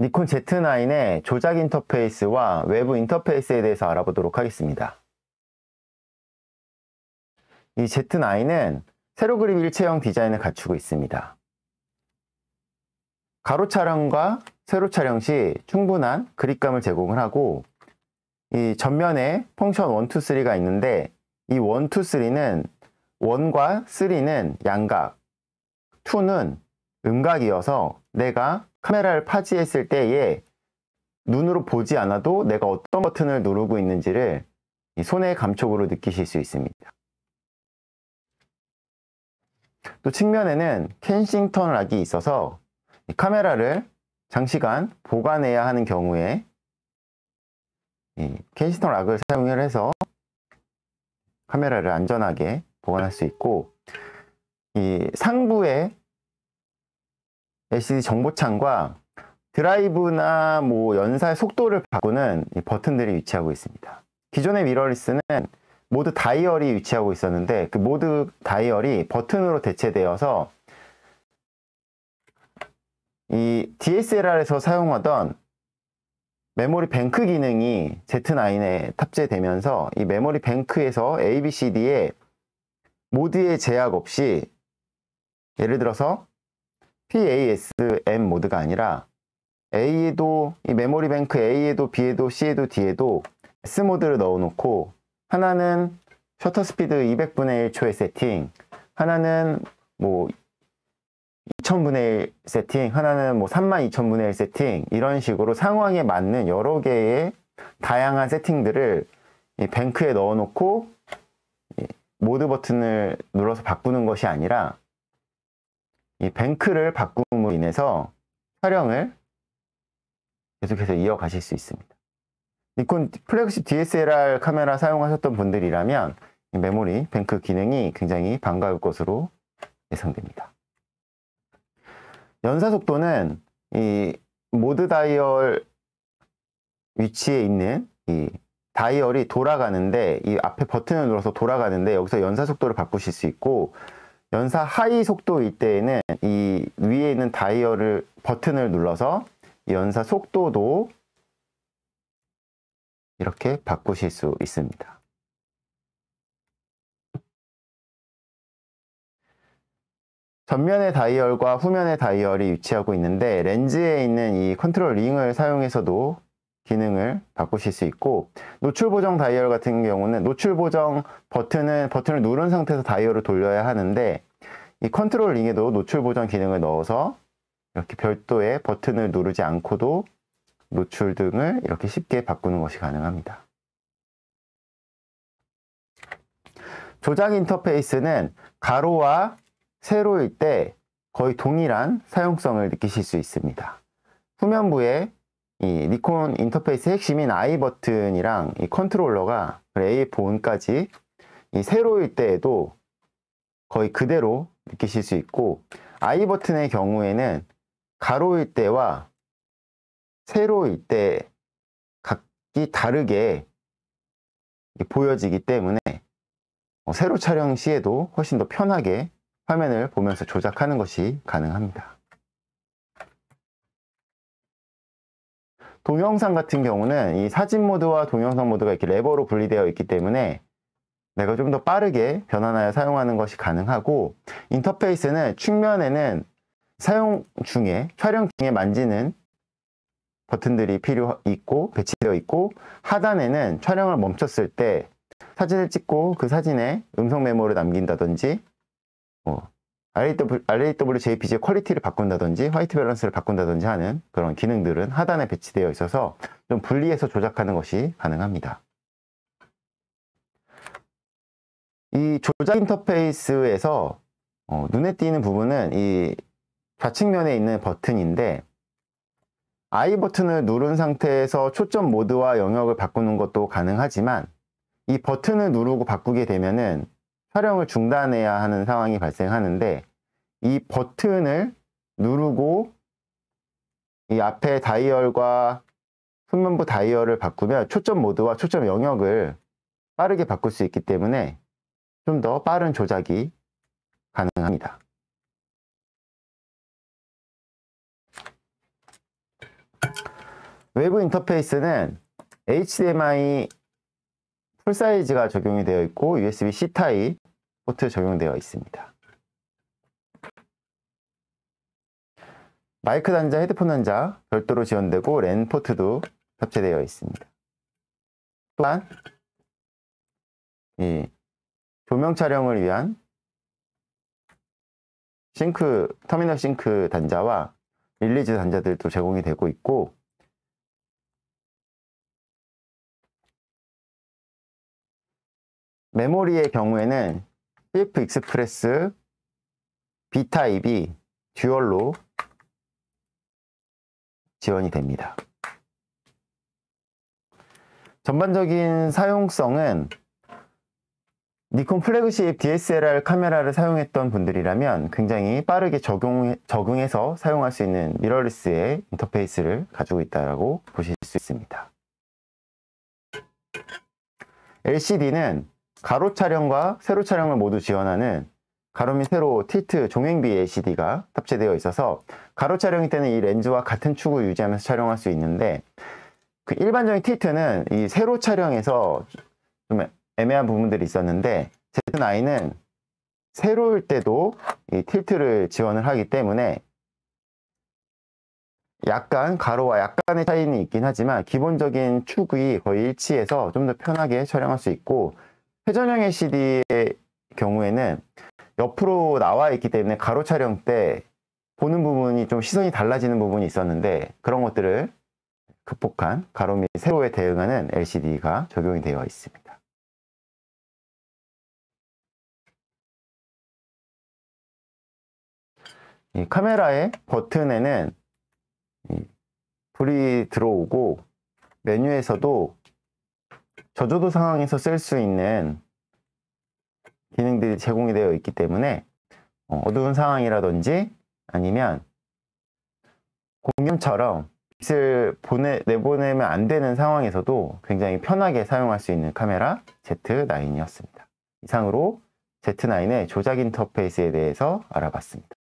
니콘 Z9의 조작 인터페이스와 외부 인터페이스에 대해서 알아보도록 하겠습니다. 이 Z9은 세로 그립 일체형 디자인을 갖추고 있습니다. 가로 촬영과 세로 촬영 시 충분한 그립감을 제공을 하고 이 전면에 펑션 1, 2, 3가 있는데 이 1, 2, 3는 1과 3는 양각, 2는 음각이어서 내가 카메라를 파지했을 때에 눈으로 보지 않아도 내가 어떤 버튼을 누르고 있는지를 손의 감촉으로 느끼실 수 있습니다. 또 측면에는 켄싱턴 락이 있어서 카메라를 장시간 보관해야 하는 경우에 켄싱턴 락을 사용을 해서 카메라를 안전하게 보관할 수 있고 이 상부에 LCD 정보창과 드라이브나 뭐 연사의 속도를 바꾸는 버튼들이 위치하고 있습니다. 기존의 미러리스는 모드 다이얼이 위치하고 있었는데 그 모드 다이얼이 버튼으로 대체되어서 이 DSLR에서 사용하던 메모리 뱅크 기능이 Z9에 탑재되면서 이 메모리 뱅크에서 ABCD에 모드의 제약 없이 예를 들어서 PASM 모드가 아니라 A에도 이 메모리 뱅크 A에도 B에도 C에도 D에도 S 모드를 넣어놓고 하나는 셔터 스피드 200분의 1초의 세팅, 하나는 뭐 2000분의 1 세팅, 하나는 뭐 32000분의 1 세팅 이런 식으로 상황에 맞는 여러 개의 다양한 세팅들을 뱅크에 넣어놓고 모드 버튼을 눌러서 바꾸는 것이 아니라 이 뱅크를 바꿈으로 인해서 촬영을 계속해서 이어가실 수 있습니다. 니콘 플래그십 DSLR 카메라 사용하셨던 분들이라면 메모리 뱅크 기능이 굉장히 반가울 것으로 예상됩니다. 연사 속도는 이 모드 다이얼 위치에 있는 이 다이얼이 돌아가는데 이 앞에 버튼을 눌러서 돌아가는데 여기서 연사 속도를 바꾸실 수 있고 연사 하이 속도일 때에는 이 위에 있는 다이얼을 버튼을 눌러서 연사 속도도 이렇게 바꾸실 수 있습니다. 전면의 다이얼과 후면의 다이얼이 위치하고 있는데 렌즈에 있는 이 컨트롤 링을 사용해서도 기능을 바꾸실 수 있고 노출 보정 다이얼 같은 경우는 노출 보정 버튼을 버튼을 누른 상태에서 다이얼을 돌려야 하는데 이 컨트롤 링에도 노출 보정 기능을 넣어서 이렇게 별도의 버튼을 누르지 않고도 노출 등을 이렇게 쉽게 바꾸는 것이 가능합니다. 조작 인터페이스는 가로와 세로일 때 거의 동일한 사용성을 느끼실 수 있습니다. 후면부에 이 니콘 인터페이스 핵심인 I 버튼이랑 이 컨트롤러가 A 본까지 이 세로일 때에도 거의 그대로 느끼실 수 있고 I 버튼의 경우에는 가로일 때와 세로일 때 각기 다르게 보여지기 때문에 어, 세로 촬영 시에도 훨씬 더 편하게 화면을 보면서 조작하는 것이 가능합니다. 동영상 같은 경우는 이 사진 모드와 동영상 모드가 이렇게 레버로 분리되어 있기 때문에 내가 좀 더 빠르게 변환하여 사용하는 것이 가능하고 인터페이스는 측면에는 사용 중에 촬영 중에 만지는 버튼들이 필요 있고 배치되어 있고 하단에는 촬영을 멈췄을 때 사진을 찍고 그 사진에 음성 메모를 남긴다든지 뭐 RAWJPG의 퀄리티를 바꾼다든지 화이트 밸런스를 바꾼다든지 하는 그런 기능들은 하단에 배치되어 있어서 좀 분리해서 조작하는 것이 가능합니다. 이 조작 인터페이스에서 어, 눈에 띄는 부분은 이 좌측면에 있는 버튼인데 I 버튼을 누른 상태에서 초점 모드와 영역을 바꾸는 것도 가능하지만 이 버튼을 누르고 바꾸게 되면은 촬영을 중단해야 하는 상황이 발생하는데 이 버튼을 누르고 이 앞에 다이얼과 후면부 다이얼을 바꾸면 초점 모드와 초점 영역을 빠르게 바꿀 수 있기 때문에 좀 더 빠른 조작이 가능합니다. 외부 인터페이스는 HDMI 풀사이즈가 적용이 되어 있고 USB-C 타입 포트 적용되어 있습니다. 마이크 단자, 헤드폰 단자 별도로 지원되고 랜 포트도 탑재되어 있습니다. 또한 이 조명 촬영을 위한 싱크 터미널 싱크 단자와 릴리즈 단자들도 제공이 되고 있고 메모리의 경우에는 CF 익스프레스 B 타입이 듀얼로 지원이 됩니다. 전반적인 사용성은 니콘 플래그십 DSLR 카메라를 사용했던 분들이라면 굉장히 빠르게 적용, 적응해서 사용할 수 있는 미러리스의 인터페이스를 가지고 있다고 보실 수 있습니다. LCD는 가로 촬영과 세로 촬영을 모두 지원하는 가로 및 세로, 티트, 종횡비 LCD가 탑재되어 있어서 가로 촬영일 때는 이 렌즈와 같은 축을 유지하면서 촬영할 수 있는데 그 일반적인 티트는 이 세로 촬영에서 좀 애매한 부분들이 있었는데 Z9은 세로일 때도 이 틸트를 지원을 하기 때문에 약간 가로와 약간의 차이는 있긴 하지만 기본적인 축이 거의 일치해서 좀 더 편하게 촬영할 수 있고 회전형 LCD의 경우에는 옆으로 나와 있기 때문에 가로 촬영 때 보는 부분이 좀 시선이 달라지는 부분이 있었는데 그런 것들을 극복한 가로 및 세로에 대응하는 LCD가 적용이 되어 있습니다. 이 카메라의 버튼에는 불이 들어오고 메뉴에서도 저조도 상황에서 쓸 수 있는 기능들이 제공이 되어 있기 때문에 어, 어두운 상황이라든지 아니면 공룡처럼 빛을 보내, 내보내면 안 되는 상황에서도 굉장히 편하게 사용할 수 있는 카메라 Z9이었습니다. 이상으로 Z9의 조작 인터페이스에 대해서 알아봤습니다.